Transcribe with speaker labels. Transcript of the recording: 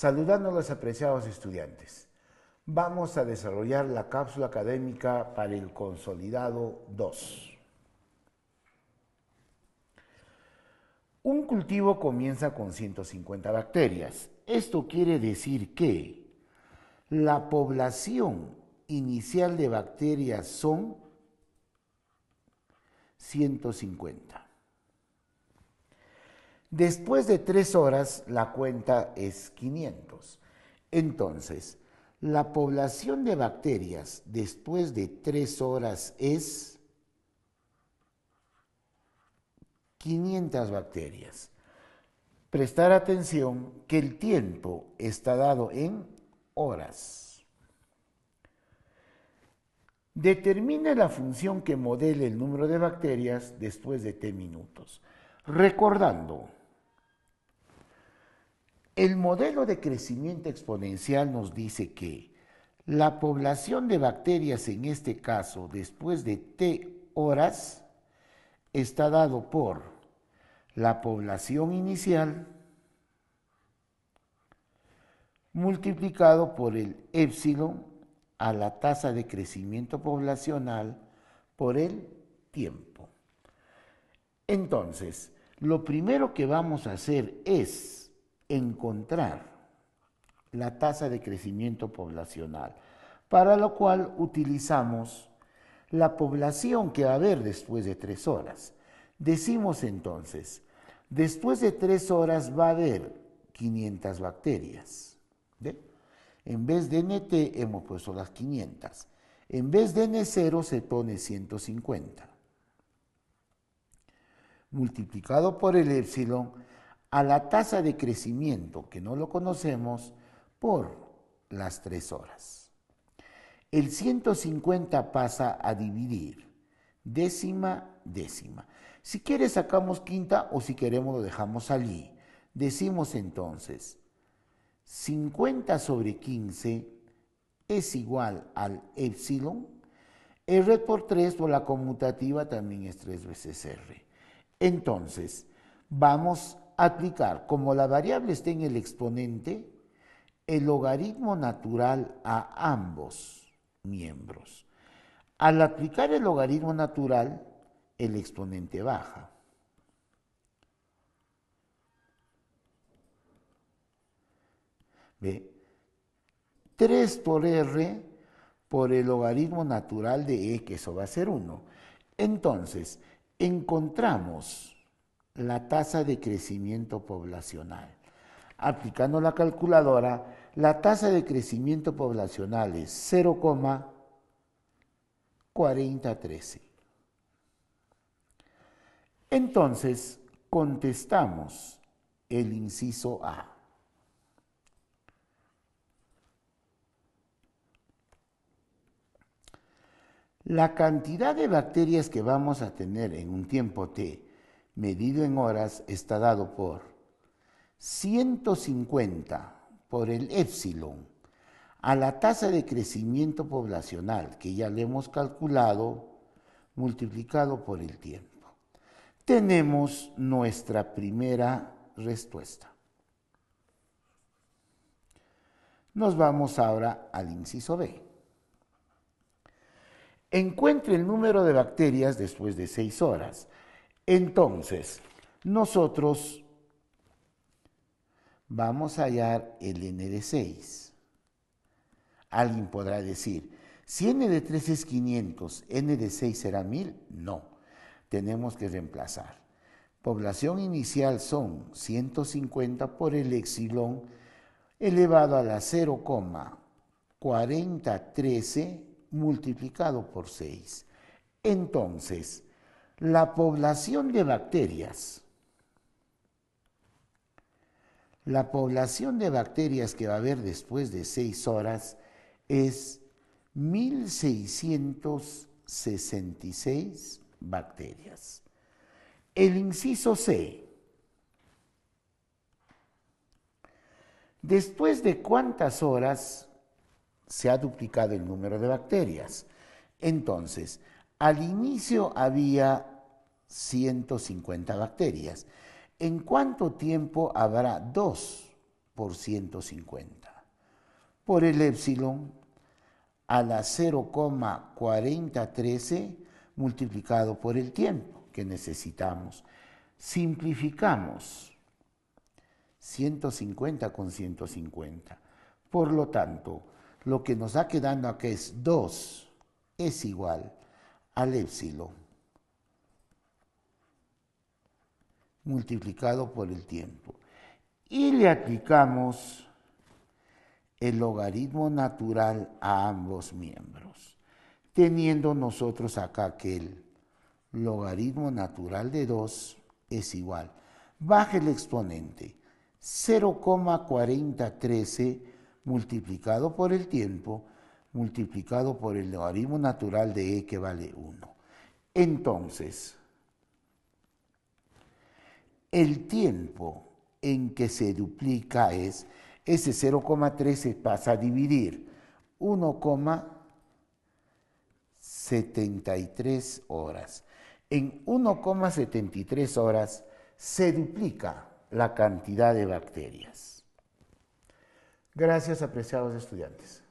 Speaker 1: Saludando a los apreciados estudiantes, vamos a desarrollar la cápsula académica para el Consolidado 2. Un cultivo comienza con 150 bacterias. Esto quiere decir que la población inicial de bacterias son 150. Después de tres horas, la cuenta es 500. Entonces, la población de bacterias después de tres horas es 500 bacterias. Prestar atención que el tiempo está dado en horas. Determine la función que modele el número de bacterias después de T minutos. Recordando, el modelo de crecimiento exponencial nos dice que la población de bacterias, en este caso, después de T horas, está dado por la población inicial multiplicado por el épsilon a la tasa de crecimiento poblacional por el tiempo. Entonces, lo primero que vamos a hacer es encontrar la tasa de crecimiento poblacional, para lo cual utilizamos la población que va a haber después de tres horas. Decimos entonces, después de tres horas va a haber 500 bacterias. En vez de NT hemos puesto las 500. En vez de N0 se pone 150. Multiplicado por el épsilon a la tasa de crecimiento, que no lo conocemos, por las tres horas. El 150 pasa a dividir décima, décima. Si quiere sacamos quinta o si queremos lo dejamos allí. Decimos entonces, 50 sobre 15 es igual al epsilon. R por 3 o la conmutativa también es 3 veces R. Entonces, vamos aplicar como la variable esté en el exponente el logaritmo natural a ambos miembros. Al aplicar el logaritmo natural, el exponente baja. ¿Ve? 3 por r por el logaritmo natural de e, que eso va a ser 1. Entonces, encontramos la tasa de crecimiento poblacional. Aplicando la calculadora, la tasa de crecimiento poblacional es 0,4013. Entonces, contestamos el inciso A. La cantidad de bacterias que vamos a tener en un tiempo T medido en horas, está dado por 150 por el épsilon a la tasa de crecimiento poblacional, que ya le hemos calculado, multiplicado por el tiempo. Tenemos nuestra primera respuesta. Nos vamos ahora al inciso B. Encuentre el número de bacterias después de 6 horas. Entonces, nosotros vamos a hallar el n de 6. Alguien podrá decir, si n de 3 es 500, n de 6 será 1000. No, tenemos que reemplazar. Población inicial son 150 por el epsilon elevado a la 0,4013 multiplicado por 6. Entonces, la población de bacterias, la población de bacterias que va a haber después de seis horas es 1666 bacterias. El inciso C. Después de cuántas horas se ha duplicado el número de bacterias. Entonces, al inicio había 150 bacterias. ¿En cuánto tiempo habrá 2 por 150? Por el epsilon a la 0,4013 multiplicado por el tiempo que necesitamos. Simplificamos 150 con 150. Por lo tanto, lo que nos ha quedando acá es 2 es igual al épsilon multiplicado por el tiempo. Y le aplicamos el logaritmo natural a ambos miembros, teniendo nosotros acá que el logaritmo natural de 2 es igual. Baje el exponente, 0,4013 multiplicado por el tiempo, multiplicado por el logaritmo natural de E que vale 1. Entonces, el tiempo en que se duplica es, ese 0,3 se pasa a dividir 1,73 horas. En 1,73 horas se duplica la cantidad de bacterias. Gracias, apreciados estudiantes.